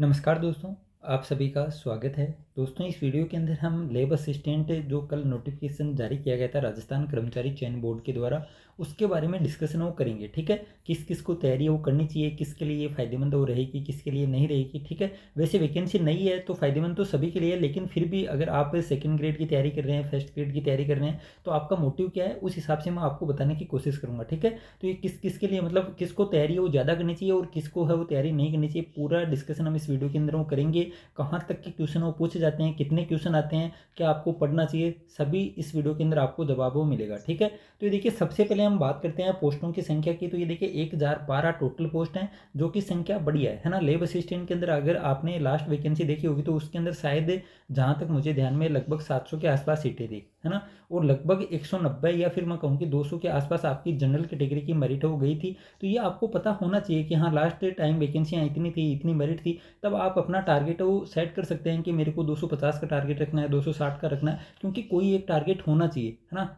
नमस्कार दोस्तों आप सभी का स्वागत है दोस्तों इस वीडियो के अंदर हम लेब असिस्टेंट जो कल नोटिफिकेशन जारी किया गया था राजस्थान कर्मचारी चयन बोर्ड के द्वारा उसके बारे में डिस्कशन वो करेंगे ठीक है किस किस को तैयारी वो करनी चाहिए किसके लिए फ़ायदेमंद वो रहेगी किसके लिए नहीं रहेगी ठीक है वैसे वैकेंसी नहीं है तो फ़ायदेमंद तो सभी के लिए लेकिन फिर भी अगर आप सेकेंड ग्रेड की तैयारी कर रहे हैं फर्स्ट ग्रेड की तैयारी कर रहे हैं तो आपका मोटिव क्या है उस हिसाब से मैं आपको बताने की कोशिश करूँगा ठीक है तो ये किस किस के लिए मतलब किसको तैयारी वो ज़्यादा करनी चाहिए और किसको है वो तैयारी नहीं करनी चाहिए पूरा डिस्कशन हम इस वीडियो के अंदर वो करेंगे कहाँ तक के क्वेश्चन वो पूछे जाते हैं कितने क्वेश्चन आते हैं क्या आपको पढ़ना चाहिए सभी इस वीडियो के अंदर आपको जवाब मिलेगा ठीक है तो ये देखिए सबसे पहले हम बात करते हैं पोस्टों की संख्या की तो ये देखिए एक टोटल पोस्ट हैं जो कि संख्या बढ़िया है है ना लेब असिस्टेंट के अंदर अगर आपने लास्ट वैकेंसी देखी होगी तो उसके अंदर शायद जहाँ तक मुझे ध्यान में लगभग सात के आसपास सीटें थी है ना और लगभग 190 या फिर मैं कहूँ कि 200 के आसपास आपकी जनरल कैटेगरी की मेरिट हो गई थी तो ये आपको पता होना चाहिए कि हाँ लास्ट टाइम वैकेंसियाँ इतनी थी इतनी मेरिट थी तब आप अपना टारगेट वो सेट कर सकते हैं कि मेरे को 250 का टारगेट रखना है 260 का रखना है क्योंकि कोई एक टारगेट होना चाहिए है ना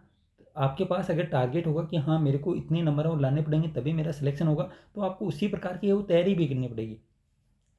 आपके पास अगर टारगेट होगा कि हाँ मेरे को इतने नंबर और लाने पड़ेंगे तभी मेरा सिलेक्शन होगा तो आपको उसी प्रकार की वो तैयारी भी करनी पड़ेगी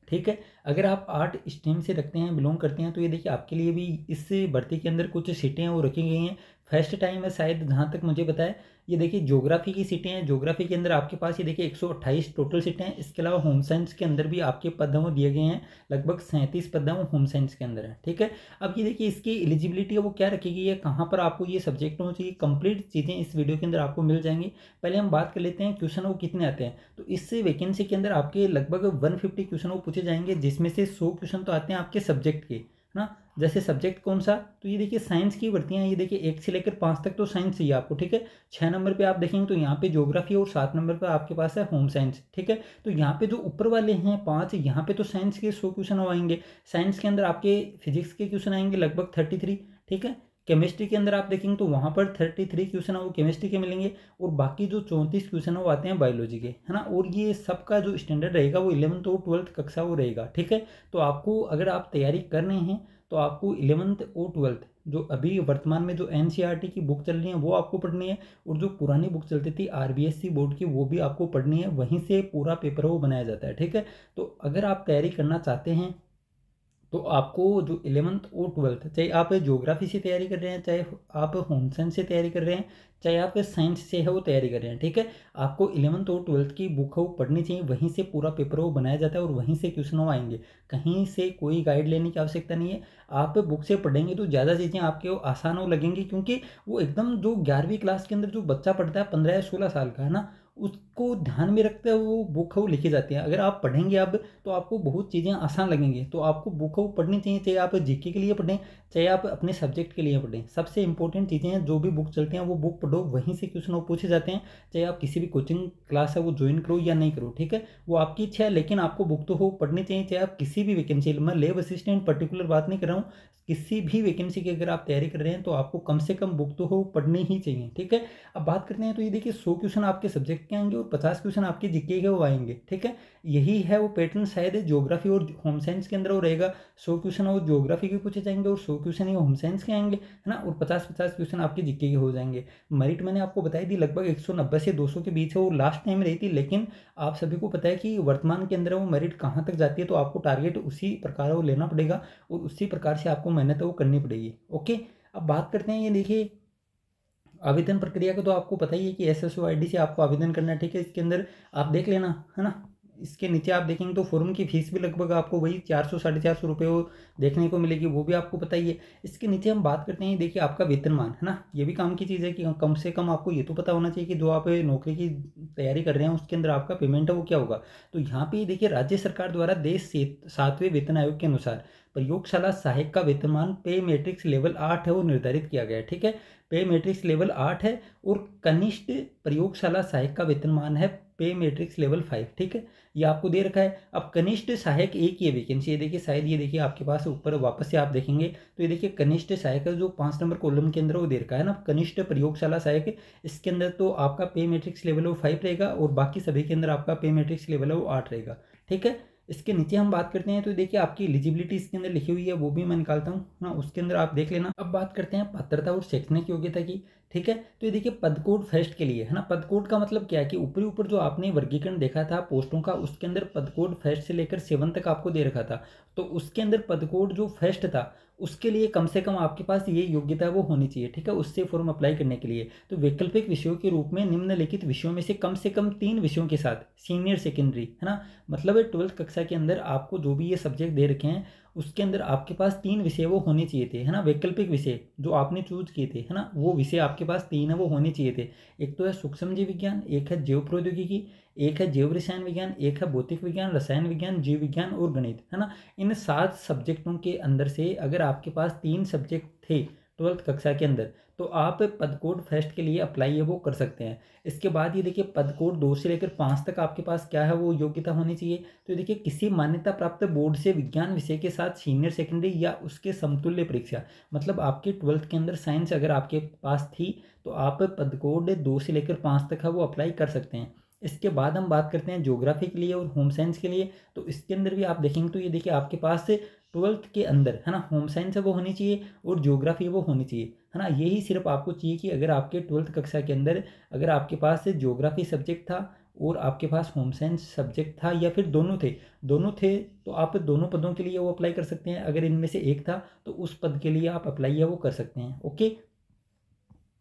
ठीक है अगर आप आर्ट स्ट्रीम से रखते हैं बिलोंग करते हैं तो ये देखिए आपके लिए भी इस भर्ती के अंदर कुछ सीटें हैं वो रखी गई हैं फर्स्ट टाइम है शायद जहाँ तक मुझे पता है ये देखिए ज्योग्राफी की सीटें हैं ज्योग्राफी के अंदर आपके पास ये देखिए 128 टोटल सीटें हैं इसके अलावा होम साइंस के अंदर भी आपके पदम दिए गए हैं लगभग सैंतीस पदम होम साइंस के अंदर है ठीक है अब ये देखिए इसकी एलिजिबिलिटी है वो क्या रखी गई है कहाँ पर आपको ये सब्जेक्ट होना चाहिए कंप्लीट चीज़ें इस वीडियो के अंदर आपको मिल जाएंगी पहले हम बात कर लेते हैं क्वेश्चन वो कितने आते हैं इस वैकेंसी के अंदर आपके लगभग वन फिफ्टी क्वेश्चन वो पूछे जाएंगे जिसमें से सौ क्वेश्चन तो आते हैं आपके सब्जेक्ट के है ना जैसे सब्जेक्ट कौन सा तो ये देखिए साइंस की भर्तियाँ ये देखिए एक से लेकर पाँच तक तो साइंस ही आपको ठीक है छः नंबर पे आप देखेंगे तो यहाँ पे ज्योग्राफी और सात नंबर पे आपके पास है होम साइंस ठीक है तो यहाँ पे जो ऊपर वाले हैं पाँच यहाँ पे तो साइंस के सौ क्वेश्चन आएंगे साइंस के अंदर आपके फिजिक्स के क्वेश्चन आएंगे लगभग थर्टी ठीक है केमिस्ट्री के अंदर आप देखेंगे तो वहाँ पर थर्टी थ्री क्वेश्चन है वो केमिस्ट्री के मिलेंगे और बाकी जो चौंतीस क्वेश्चन है वो आते हैं बायोलॉजी के है ना और ये सबका जो स्टैंडर्ड रहेगा वो इलेवंथ और ट्वेल्थ कक्षा वो रहेगा ठीक है तो आपको अगर आप तैयारी कर रहे हैं तो आपको इलेवंथ और ट्वेल्थ जो अभी वर्तमान में जो एन e की बुक चल रही है वो आपको पढ़नी है और जो पुरानी बुक चलती थी आर बोर्ड की वो भी आपको पढ़नी है वहीं से पूरा पेपर वो बनाया जाता है ठीक है तो अगर आप तैयारी करना चाहते हैं तो आपको जो इलेवंथ और ट्वेल्थ चाहे आप ज्योग्राफी से तैयारी कर रहे हैं चाहे आप होम साइंस से तैयारी कर रहे हैं चाहे आप साइंस से है वो तैयारी कर रहे हैं ठीक है आपको इलेवंथ और ट्वेल्थ की बुक है वो पढ़नी चाहिए वहीं से पूरा पेपर वो बनाया जाता है और वहीं से क्वेश्चन वो आएंगे कहीं से कोई गाइड लेने की आवश्यकता नहीं है आप बुक से पढ़ेंगे तो ज़्यादा चीज़ें आपके वो आसान हो लगेंगी क्योंकि वो एकदम जो ग्यारहवीं क्लास के अंदर जो बच्चा पढ़ता है पंद्रह या सोलह साल का है ना उस को ध्यान में रखते हुए वो बुक वो लिखी जाती है अगर आप पढ़ेंगे अब तो आपको बहुत चीज़ें आसान लगेंगी तो आपको बुक वो पढ़नी चाहिए चाहे आप जीके के लिए पढ़ें चाहे आप अपने सब्जेक्ट के लिए पढ़ें सबसे इंपॉर्टेंट चीज़ें हैं जो भी बुक चलते हैं वो बुक पढ़ो वहीं से क्वेश्चन वो पूछे जाते हैं चाहे आप किसी भी कोचिंग क्लास है वो ज्वाइन करो या नहीं करो ठीक है वो आपकी इच्छा है लेकिन आपको बुक तो हो पढ़नी चाहिए चाहे आप किसी भी वैकेंसी मैं लेब असिस्टेंट पर्टिकुलर बात नहीं कर रहा हूँ किसी भी वैकेंसी की अगर आप तैयारी कर रहे हैं तो आपको कम से कम बुक तो हो पढ़नी ही चाहिए ठीक है अब बात करते हैं तो ये देखिए सौ क्वेश्चन आपके सब्जेक्ट के आएंगे और पचास क्वेश्चन आपके जीके के वो आएंगे ठीक है यही है वो पैटर्न शायद ज्योग्राफी और होम साइंस के अंदर वो रहेगा सौ क्वेश्चन वो जोग्राफी के पूछे जाएंगे और सौ क्वेश्चन ही होम साइंस के आएंगे है ना और पचास पचास क्वेश्चन आपके जीके के हो जाएंगे मरिट मैंने आपको बताई थी लगभग एक सौ नब्बे से दो सौ के बीच है वो लास्ट टाइम रही थी लेकिन आप सभी को पता है कि वर्तमान के अंदर वो मेरिट कहाँ तक जाती है तो आपको टारगेट उसी प्रकार वो लेना पड़ेगा और उसी प्रकार से आपको मेहनत वो करनी पड़ेगी ओके अब बात करते हैं ये देखिए आवेदन प्रक्रिया का तो आपको पता ही है कि एस एस से आपको आवेदन करना है ठीक है इसके अंदर आप देख लेना है ना इसके नीचे आप देखेंगे तो फॉर्म की फीस भी लगभग आपको वही चार सौ साढ़े चार सौ रुपये देखने को मिलेगी वो भी आपको पता ही है इसके नीचे हम बात करते हैं देखिए आपका वेतनमान है ना ये भी काम की चीज़ है कि कम से कम आपको ये तो पता होना चाहिए कि जो आप नौकरी की तैयारी कर रहे हैं उसके अंदर आपका पेमेंट है वो क्या होगा तो यहाँ पे देखिए राज्य सरकार द्वारा देश सातवें वेतन आयोग के अनुसार प्रयोगशाला सहायक का वेतनमान पे मैट्रिक्स लेवल आठ है वो निर्धारित किया गया है ठीक है पे मैट्रिक्स लेवल आठ है और कनिष्ठ प्रयोगशाला सहायक का वेतनमान है पे मैट्रिक्स लेवल फाइव ठीक है ये आपको दे रखा है अब कनिष्ठ सहायक एक ही है वैकेंसी ये देखिए शायद ये देखिए आपके पास ऊपर वापस से आप देखेंगे तो ये देखिए कनिष्ठ सहायक जो पाँच नंबर कॉलम के अंदर वो दे रखा है ना कनिष्ठ प्रयोगशाला सहायक इसके अंदर तो आपका पे मैट्रिक्स लेवल वो फाइव रहेगा और बाकी सभी के अंदर आपका पे मैट्रिक्स लेवल है वो आठ रहेगा ठीक है इसके नीचे हम बात करते हैं तो देखिए आपकी एलिजिबिलिटी इसके अंदर लिखी हुई है वो भी मैं निकालता हूँ ना उसके अंदर आप देख लेना अब बात करते हैं पात्रता और शैक्षणिक योग्यता की ठीक है तो ये देखिए पदकोट फर्स्ट के लिए है ना पदकोट का मतलब क्या है कि ऊपरी ऊपर जो आपने वर्गीकरण देखा था पोस्टों का उसके अंदर पदकोट फर्स्ट से लेकर सेवन तक आपको दे रखा था तो उसके अंदर पदकोट जो फर्स्ट था उसके लिए कम से कम आपके पास ये योग्यता वो होनी चाहिए ठीक है उससे फॉर्म अप्लाई करने के लिए तो वैकल्पिक विषयों के रूप में निम्नलिखित विषयों में से कम से कम तीन विषयों के साथ सीनियर सेकेंडरी है ना मतलब ट्वेल्थ कक्षा के अंदर आपको जो भी ये सब्जेक्ट दे रखे हैं उसके अंदर आपके पास तीन विषय वो होने चाहिए थे है ना वैकल्पिक विषय जो आपने चूज किए थे है ना वो विषय आपके पास तीन है वो होने चाहिए थे एक तो है सूक्ष्म जीव विज्ञान एक है जैव प्रौद्योगिकी एक है जैव रसायन विज्ञान एक है भौतिक विज्ञान रसायन विज्ञान जीव विज्ञान और गणित है ना इन सात सब्जेक्टों के अंदर से अगर आपके पास तीन सब्जेक्ट थे ट्वेल्थ कक्षा के अंदर तो आप पदकोड फर्स्ट के लिए अप्लाई है वो कर सकते हैं इसके बाद ये देखिए पदकोड दो से लेकर पाँच तक आपके पास क्या है वो योग्यता होनी चाहिए तो देखिए किसी मान्यता प्राप्त बोर्ड से विज्ञान विषय के साथ सीनियर सेकेंडरी या उसके समतुल्य परीक्षा मतलब आपके ट्वेल्थ के अंदर साइंस अगर आपके पास थी तो आप पदकोड दो से लेकर पाँच तक है वो अप्लाई कर सकते हैं इसके बाद हम बात करते हैं ज्योग्राफी के लिए और होम साइंस के लिए तो इसके अंदर भी आप देखेंगे तो ये देखिए आपके पास ट्वेल्थ के अंदर है ना होम साइंस है वो होनी चाहिए और ज्योग्राफी वो होनी चाहिए है ना यही सिर्फ आपको चाहिए कि अगर आपके ट्वेल्थ कक्षा के अंदर अगर आपके पास ज्योग्राफी सब्जेक्ट था और आपके पास होम साइंस सब्जेक्ट था या फिर दोनों थे दोनों थे तो आप दोनों पदों के लिए वो अप्लाई कर सकते हैं अगर इनमें से एक था तो उस पद के लिए आप अप्लाई या वो कर सकते हैं ओके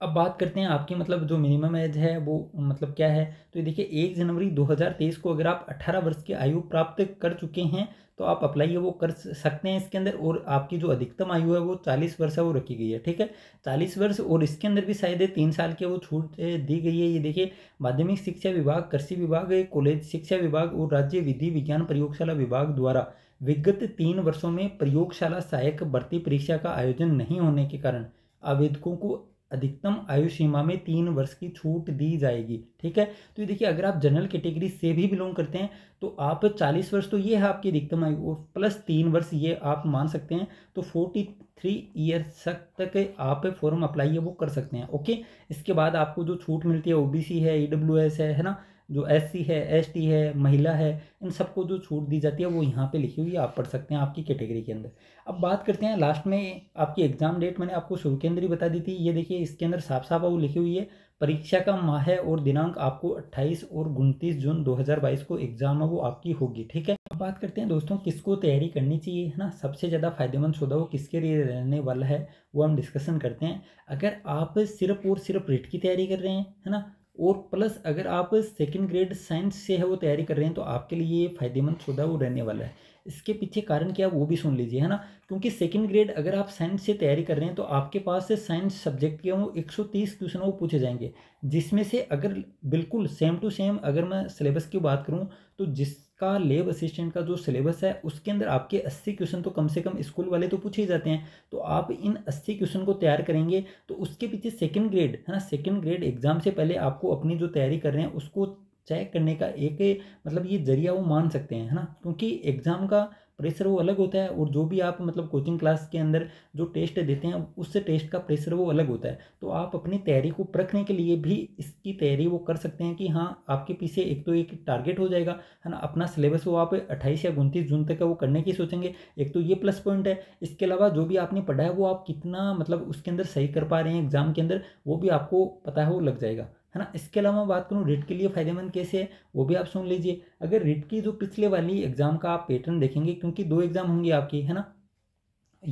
अब बात करते हैं आपकी मतलब जो मिनिमम एज है वो मतलब क्या है तो ये देखिए एक जनवरी 2023 को अगर आप 18 वर्ष की आयु प्राप्त कर चुके हैं तो आप अप्लाई वो कर सकते हैं इसके अंदर और आपकी जो अधिकतम आयु है वो चालीस वर्ष है वो रखी गई है ठीक है चालीस वर्ष और इसके अंदर भी शायद तीन साल की वो छूट दी गई है ये देखिए माध्यमिक शिक्षा विभाग कृषि विभाग कॉलेज शिक्षा विभाग और राज्य विधि विज्ञान प्रयोगशाला विभाग द्वारा विगत तीन वर्षों में प्रयोगशाला सहायक भर्ती परीक्षा का आयोजन नहीं होने के कारण आवेदकों को अधिकतम आयु सीमा में तीन वर्ष की छूट दी जाएगी ठीक है तो ये देखिए अगर आप जनरल कैटेगरी से भी बिलोंग करते हैं तो आप चालीस वर्ष तो ये है आपकी अधिकतम आयु और प्लस तीन वर्ष ये आप मान सकते हैं तो फोर्टी थ्री ईयर तक आप फॉर्म अप्लाई है वो कर सकते हैं ओके इसके बाद आपको जो छूट मिलती है ओ है ई है है ना जो एस है एस है महिला है इन सबको जो छूट दी जाती है वो यहाँ पे लिखी हुई है आप पढ़ सकते हैं आपकी कैटेगरी के अंदर अब बात करते हैं लास्ट में आपकी एग्ज़ाम डेट मैंने आपको शुरू के अंदर ही बता दी थी ये देखिए इसके अंदर साफ साफ वो लिखी हुई है परीक्षा का माह है और दिनांक आपको 28 और उनतीस जून 2022 को एग्ज़ाम है वो आपकी होगी ठीक है अब बात करते हैं दोस्तों किसको तैयारी करनी चाहिए है ना सबसे ज़्यादा फायदेमंद सौदा वो किसके लिए रहने वाला है वो हम डिस्कशन करते हैं अगर आप सिर्फ और सिर्फ रिट की तैयारी कर रहे हैं है ना और प्लस अगर आप सेकेंड ग्रेड साइंस से है वो तैयारी कर रहे हैं तो आपके लिए ये फायदेमंद सौदा वो रहने वाला है इसके पीछे कारण क्या वो भी सुन लीजिए है ना क्योंकि सेकेंड ग्रेड अगर आप साइंस से तैयारी कर रहे हैं तो आपके पास से साइंस सब्जेक्ट के वो 130 क्वेश्चन वो पूछे जाएंगे जिसमें से अगर बिल्कुल सेम टू सेम अगर मैं सिलेबस की बात करूँ तो जिस का लेब असिस्टेंट का जो सिलेबस है उसके अंदर आपके अस्सी क्वेश्चन तो कम से कम स्कूल वाले तो पूछे ही जाते हैं तो आप इन अस्सी क्वेश्चन को तैयार करेंगे तो उसके पीछे सेकेंड ग्रेड है ना सेकेंड ग्रेड एग्जाम से पहले आपको अपनी जो तैयारी कर रहे हैं उसको चेक करने का एक मतलब ये जरिया वो मान सकते हैं है ना क्योंकि एग्ज़ाम का प्रेशर वो अलग होता है और जो भी आप मतलब कोचिंग क्लास के अंदर जो टेस्ट देते हैं उससे टेस्ट का प्रेशर वो अलग होता है तो आप अपनी तैयारी को परखने के लिए भी इसकी तैयारी वो कर सकते हैं कि हाँ आपके पीछे एक तो एक टारगेट हो जाएगा है ना अपना सिलेबस वो आप अट्ठाईस या उनतीस जून तक वो करने की सोचेंगे एक तो ये प्लस पॉइंट है इसके अलावा जो भी आपने पढ़ा है वो आप कितना मतलब उसके अंदर सही कर पा रहे हैं एग्ज़ाम के अंदर वो भी आपको पता है वो लग जाएगा है ना इसके अलावा मैं बात करूँ रिट के लिए फ़ायदेमंद कैसे है वो भी आप सुन लीजिए अगर रिट की जो पिछले वाली एग्ज़ाम का आप पैटर्न देखेंगे क्योंकि दो एग्ज़ाम होंगी आपकी है ना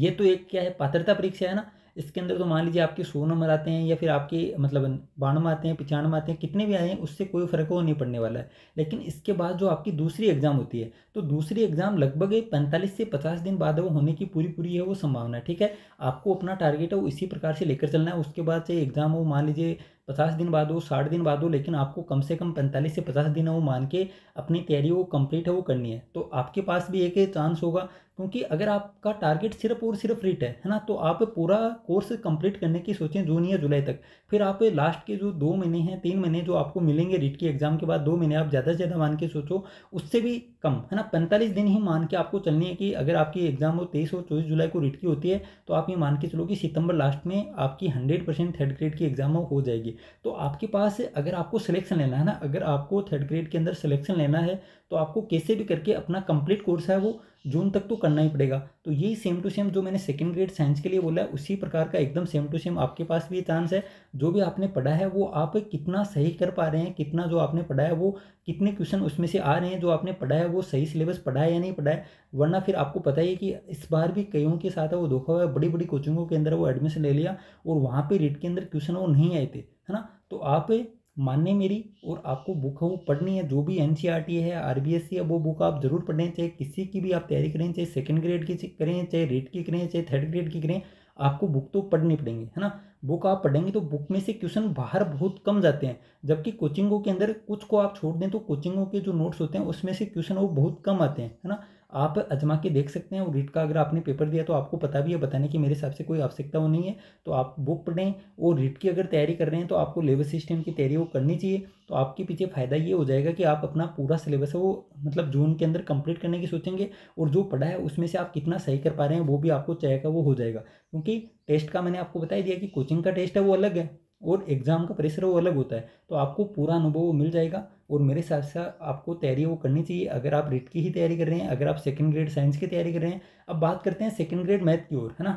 ये तो एक क्या है पात्रता परीक्षा है ना इसके अंदर तो मान लीजिए आपके सौ नंबर आते हैं या फिर आपके मतलब बानवे आते हैं पचानवे आते हैं कितने भी आए हैं उससे कोई फ़र्क वो नहीं पड़ने वाला है लेकिन इसके बाद जो आपकी दूसरी एग्ज़ाम होती है तो दूसरी एग्ज़ाम लगभग पैंतालीस से पचास दिन बाद वो होने की पूरी पूरी है वो संभावना है ठीक है आपको अपना टारगेट है वो इसी प्रकार से लेकर चलना है उसके बाद से एग्ज़ाम हो मान लीजिए पचास दिन बाद हो साठ दिन बाद हो लेकिन आपको कम से कम पैंतालीस से पचास दिन वो मान के अपनी तैयारी वो कंप्लीट है वो करनी है तो आपके पास भी एक चांस होगा क्योंकि अगर आपका टारगेट सिर्फ और सिर्फ रिट है है ना तो आप पूरा कोर्स कंप्लीट करने की सोचें जून या जुलाई तक फिर आप लास्ट के जो दो महीने हैं तीन महीने जो आपको मिलेंगे रिट के एग्ज़ाम के बाद दो महीने आप ज़्यादा से ज़्यादा मान के सोचो उससे भी कम है ना पैंतालीस दिन ही मान के आपको चलनी है कि अगर आपकी एग्ज़ाम हो तेईस और चौबीस जुलाई को रिट की होती है तो आप ये मान के चलो कि सितंबर लास्ट में आपकी हंड्रेड परसेंट थर्ड ग्रेड की एग्ज़ाम हो जाएगी तो आपके पास अगर आपको सिलेक्शन लेना है ना अगर आपको थर्ड ग्रेड के अंदर सिलेक्शन लेना है तो आपको कैसे भी करके अपना कंप्लीट कोर्स है वो जून तक तो करना ही पड़ेगा तो यही सेम टू सेम जो मैंने सेकेंड ग्रेड साइंस के लिए बोला है उसी प्रकार का एकदम सेम टू सेम आपके पास भी चांस है जो भी आपने पढ़ा है वो आप कितना सही कर पा रहे हैं कितना जो आपने पढ़ा है वो कितने क्वेश्चन उसमें से आ रहे हैं जो आपने पढ़ा है वो सही सिलेबस पढ़ा है या नहीं पढ़ा है वरना फिर आपको पता ही कि इस बार भी कईयों के साथ वो धोखा हुआ है बड़ी बड़ी कोचिंगों के अंदर वो एडमिशन ले लिया और वहाँ पर रेट के अंदर क्वेश्चन वो नहीं आए थे है ना तो आप मानने मेरी और आपको बुक वो पढ़नी है जो भी एन e है आर है वो बुक आप जरूर पढ़ें चाहे किसी की भी आप तैयारी करें चाहे सेकेंड ग्रेड की करें चाहे रेट की करें चाहे थर्ड ग्रेड की करें आपको बुक तो पढ़नी पड़ेंगी है ना बुक आप पढ़ेंगे तो बुक में से क्वेश्चन बाहर बहुत कम जाते हैं जबकि कोचिंगों के अंदर कुछ को आप छोड़ दें तो कोचिंगों के जो नोट्स होते हैं उसमें से क्वेश्चन वो बहुत कम आते हैं है ना आप अजमा के देख सकते हैं और रीट का अगर आपने पेपर दिया तो आपको पता भी है बताने की मेरे हिसाब से कोई आवश्यकता वो नहीं है तो आप बुक पढ़ें और रीट की अगर तैयारी कर रहे हैं तो आपको लेबस सिस्टम की तैयारी वो करनी चाहिए तो आपके पीछे फ़ायदा ये हो जाएगा कि आप अपना पूरा सिलेबस है वो मतलब जून के अंदर कंप्लीट करने की सोचेंगे और जो पढ़ा है उसमें से आप कितना सही कर पा रहे हैं वो भी आपको चाहेगा वो हो जाएगा क्योंकि टेस्ट का मैंने आपको बता ही दिया कि कोचिंग का टेस्ट है वो अलग है और एग्ज़ाम का प्रेशर वो अलग होता है तो आपको पूरा अनुभव मिल जाएगा और मेरे हिसाब से आपको तैयारी वो करनी चाहिए अगर आप रिट की ही तैयारी कर रहे हैं अगर आप सेकेंड ग्रेड साइंस की तैयारी कर रहे हैं अब बात करते हैं सेकेंड ग्रेड मैथ की ओर है ना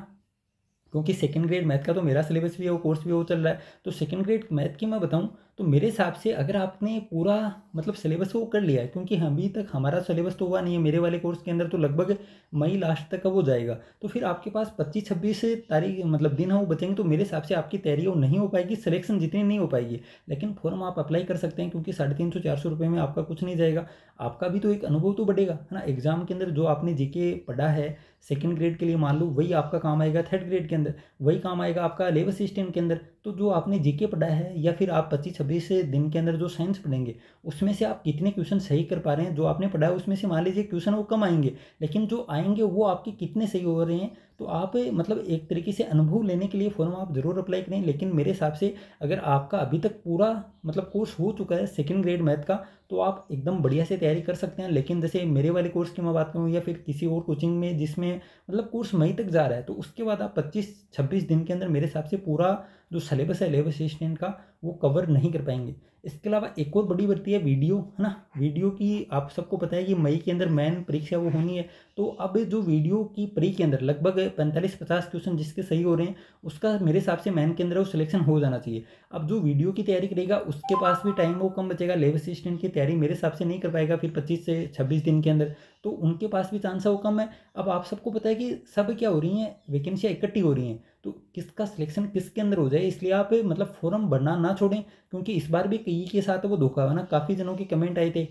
क्योंकि सेकेंड ग्रेड मैथ का तो मेरा सिलेबस भी है वो कोर्स भी वो चल रहा है तो सेकेंड ग्रेड मैथ की मैं बताऊँ तो मेरे हिसाब से अगर आपने पूरा मतलब सिलेबस वो कर लिया है क्योंकि अभी तक हमारा सिलेबस तो हुआ नहीं है मेरे वाले कोर्स के अंदर तो लगभग मई लास्ट तक का वो जाएगा तो फिर आपके पास पच्चीस छब्बीस तारीख मतलब दिन है वो बचेंगे तो मेरे हिसाब से आपकी तैयारी वो नहीं हो पाएगी सिलेक्शन जितनी नहीं हो पाएगी लेकिन फॉर्म आप अप्लाई कर सकते हैं क्योंकि साढ़े तीन सौ चार सौ रुपये में आपका कुछ नहीं जाएगा आपका भी तो एक अनुभव तो बढ़ेगा है ना एग्ज़ाम के अंदर जो आपने जीके पढ़ा है सेकेंड ग्रेड के लिए मान लो वही आपका काम आएगा थर्ड ग्रेड के अंदर वही काम आएगा आपका लेबर सिस्टम के अंदर तो जो आपने जीके पढ़ा है या फिर आप पच्चीस से दिन के अंदर जो साइंस पढ़ेंगे उसमें से आप कितने क्वेश्चन सही कर पा रहे हैं जो आपने पढ़ा है उसमें से मान लीजिए क्वेश्चन वो कम आएंगे लेकिन जो आएंगे वो आपके कितने सही हो रहे हैं तो आप मतलब एक तरीके से अनुभव लेने के लिए फॉर्म आप ज़रूर अप्लाई करें लेकिन मेरे हिसाब से अगर आपका अभी तक पूरा मतलब कोर्स हो चुका है सेकेंड ग्रेड मैथ का तो आप एकदम बढ़िया से तैयारी कर सकते हैं लेकिन जैसे मेरे वाले कोर्स की मैं बात करूँ या फिर किसी और कोचिंग में जिसमें मतलब कोर्स मई तक जा रहा है तो उसके बाद आप पच्चीस छब्बीस दिन के अंदर मेरे हिसाब से पूरा जो सलेबस है लेबर असिस्टेंट का वो कवर नहीं कर पाएंगे इसके अलावा एक और बड़ी भर्ती है वीडियो है ना वीडियो की आप सबको पता है कि मई के अंदर मैन परीक्षा वो होनी है तो अब जो वीडियो की परी के अंदर लगभग पैंतालीस पचास क्वेश्चन जिसके सही हो रहे हैं उसका मेरे हिसाब से मैन के अंदर वो सिलेक्शन हो जाना चाहिए अब जो वीडियो की तैयारी करेगा उसके पास भी टाइम वो कम बचेगा लेब असिस्टेंट की तैयारी मेरे हिसाब से नहीं कर पाएगा फिर पच्चीस से छब्बीस दिन के अंदर तो उनके पास भी चांस है वो कम है अब आप सबको पता है कि सब क्या हो रही हैं वैकेंसियाँ इकट्ठी हो रही हैं तो किसका सिलेक्शन किसके अंदर हो जाए इसलिए आप मतलब फॉर्म भरना ना छोड़ें क्योंकि इस बार भी कई के साथ वो धोखा हुआ ना काफ़ी जनों के कमेंट आए थे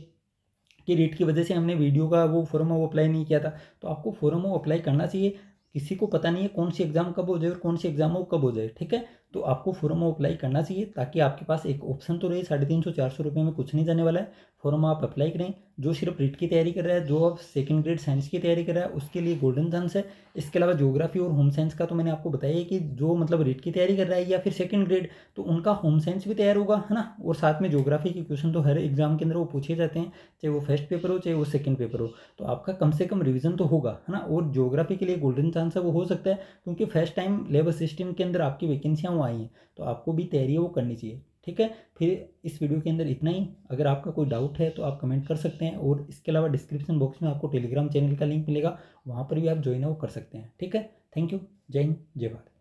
कि रेट की वजह से हमने वीडियो का वो फॉर्म वो अप्लाई नहीं किया था तो आपको फॉरम वो अप्लाई करना चाहिए किसी को पता नहीं है कौन सी एग्ज़ाम कब हो जाए और कौन सी एग्ज़ाम वो कब हो जाए ठीक है तो आपको फॉर्म अप्लाई करना चाहिए ताकि आपके पास एक ऑप्शन तो रहे साढ़े तीन सौ चार सौ रुपये में कुछ नहीं जाने वाला है फॉर्म आप अप्लाई करें जो सिर्फ रीट की तैयारी कर रहा है जो आप सेकेंड ग्रेड साइंस की तैयारी कर रहा है उसके लिए गोल्डन चांस है इसके अलावा जोग्राफी और होम साइंस का तो मैंने आपको बताया कि जो मतलब रीट की तैयारी कर रहा है या फिर सेकेंड ग्रेड तो उनका होम साइंस भी तैयार होगा है ना और साथ में जोग्राफी के क्वेश्चन तो हर एग्जाम के अंदर वो पूछे जाते हैं चाहे वो फर्स्ट पेपर हो चाहे वो सेकेंड पेपर हो तो आपका कम से कम रिविजन तो होगा है ना और जोग्राफी के लिए गोल्डन चांस है वो हो सकता है क्योंकि फर्स्ट टाइम लेबर सिस्टम के अंदर आपकी वैकेंसियाँ आई हैं तो आपको भी तैयारी वो करनी चाहिए ठीक है फिर इस वीडियो के अंदर इतना ही अगर आपका कोई डाउट है तो आप कमेंट कर सकते हैं और इसके अलावा डिस्क्रिप्शन बॉक्स में आपको टेलीग्राम चैनल का लिंक मिलेगा वहाँ पर भी आप ज्वाइन वो कर सकते हैं ठीक है थैंक यू जय हिंद जय भारत